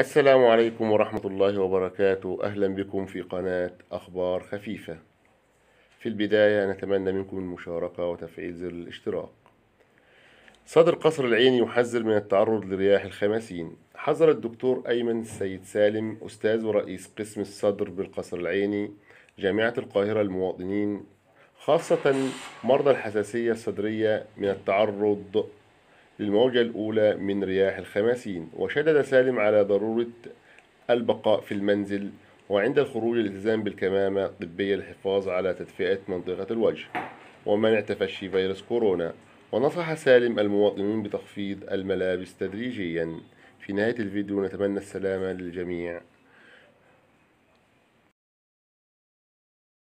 السلام عليكم ورحمة الله وبركاته أهلا بكم في قناة أخبار خفيفة في البداية نتمنى منكم المشاركة وتفعيل زر الاشتراك صدر قصر العين يحذر من التعرض لرياح الخماسين حذر الدكتور أيمن السيد سالم أستاذ ورئيس قسم الصدر بالقصر العيني جامعة القاهرة المواطنين خاصة مرضى الحساسية الصدرية من التعرض للموجة الأولى من رياح الخماسين وشدد سالم على ضرورة البقاء في المنزل وعند الخروج الالتزام بالكمامة الطبية للحفاظ على تدفئة منطقة الوجه ومنع تفشي فيروس كورونا ونصح سالم المواطنين بتخفيض الملابس تدريجيا في نهاية الفيديو نتمنى السلامة للجميع